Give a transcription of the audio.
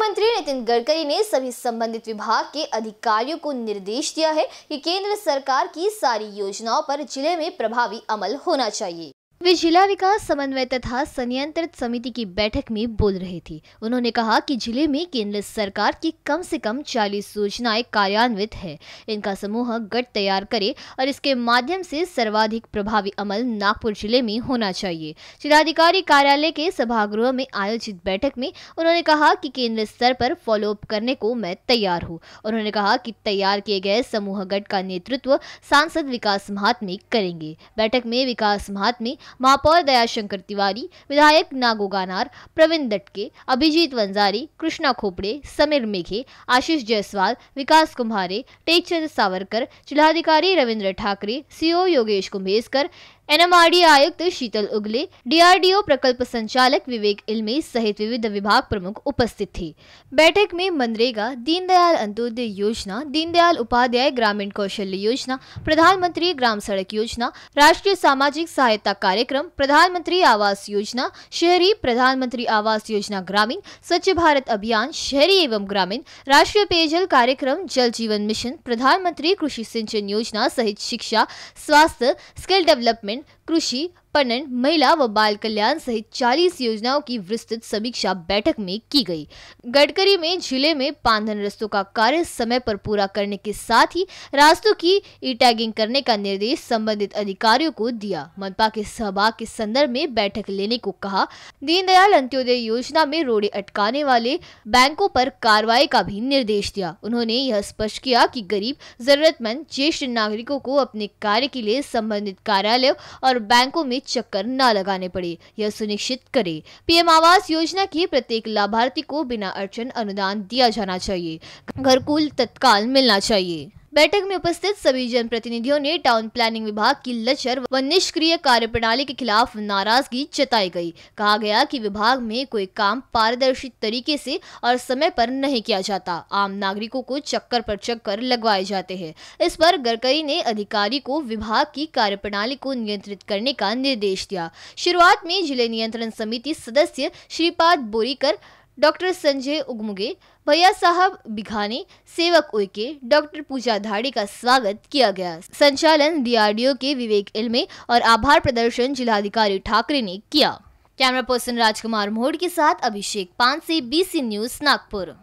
मंत्री नितिन गडकरी ने सभी संबंधित विभाग के अधिकारियों को निर्देश दिया है कि केंद्र सरकार की सारी योजनाओं पर जिले में प्रभावी अमल होना चाहिए वे जिला विकास समन्वय तथा संयंत्रित समिति की बैठक में बोल रहे थे उन्होंने कहा कि जिले में केंद्र सरकार की कम से कम 40 योजनाएं कार्यान्वित है इनका समूह गट तैयार करे और इसके माध्यम से सर्वाधिक प्रभावी अमल नागपुर जिले में होना चाहिए जिलाधिकारी कार्यालय के सभागृह में आयोजित बैठक में उन्होंने कहा की केंद्र स्तर पर फॉलोअप करने को मैं तैयार हूँ उन्होंने कहा की तैयार किए गए समूह गट का नेतृत्व सांसद विकास महात्मे करेंगे बैठक में विकास महात्मे महापौर दयाशंकर तिवारी विधायक नागो गानार प्रवीण दटके अभिजीत वंजारी कृष्णा खोपड़े समीर मेघे आशीष जायसवाल विकास कुम्हारे टेकचंद सावरकर जिलाधिकारी रविन्द्र ठाकरे सीओ योगेश कुंभेसकर एनएमआरडी आयुक्त शीतल उगले डीआरडीओ प्रकल्प संचालक विवेक इलमे सहित विविध विभाग प्रमुख उपस्थित थे बैठक में मनरेगा दीनदयाल अंत्योदय योजना दीनदयाल उपाध्याय ग्रामीण कौशल्य योजना प्रधानमंत्री ग्राम सड़क योजना राष्ट्रीय सामाजिक सहायता कार्यक्रम प्रधानमंत्री आवास योजना शहरी प्रधानमंत्री आवास योजना ग्रामीण स्वच्छ भारत अभियान शहरी एवं ग्रामीण राष्ट्रीय पेयजल कार्यक्रम जल जीवन मिशन प्रधानमंत्री कृषि सिंचन योजना सहित शिक्षा स्वास्थ्य स्किल डेवलपमेंट कृषि पन्न महिला व बाल कल्याण सहित 40 योजनाओं की विस्तृत समीक्षा बैठक में की गई गडकरी में जिले में पांधन रस्तों का कार्य समय पर पूरा करने के साथ ही रास्तों की ई टैगिंग करने का निर्देश संबंधित अधिकारियों को दिया मनपा के सहभाग के संदर्भ में बैठक लेने को कहा दीनदयाल अंत्योदय योजना में रोड़े अटकाने वाले बैंकों पर कार्रवाई का भी निर्देश दिया उन्होंने यह स्पष्ट किया कि गरीब जरूरतमंद ज्येष्ठ नागरिकों को अपने कार्य के लिए संबंधित कार्यालयों और बैंकों में चक्कर न लगाने पड़े यह सुनिश्चित करे पीएम आवास योजना के प्रत्येक लाभार्थी को बिना अड़चन अनुदान दिया जाना चाहिए घर कुल तत्काल मिलना चाहिए बैठक में उपस्थित सभी जनप्रतिनिधियों ने टाउन प्लानिंग विभाग की लचर व निष्क्रिय कार्यप्रणाली के खिलाफ नाराजगी जताई गई कहा गया कि विभाग में कोई काम पारदर्शी तरीके से और समय पर नहीं किया जाता आम नागरिकों को चक्कर पर चक्कर लगवाए जाते हैं इस पर गडकरी ने अधिकारी को विभाग की कार्य को नियंत्रित करने का निर्देश दिया शुरुआत में जिले नियंत्रण समिति सदस्य श्रीपाद बोरीकर डॉक्टर संजय उगमुगे भैया साहब बिघाने सेवक उइके डॉक्टर पूजा धाड़ी का स्वागत किया गया संचालन डीआरडीओ के विवेक इलमे और आभार प्रदर्शन जिलाधिकारी ठाकरे ने किया कैमरा पर्सन राजकुमार मोहड़ के साथ अभिषेक पान से बीसी न्यूज नागपुर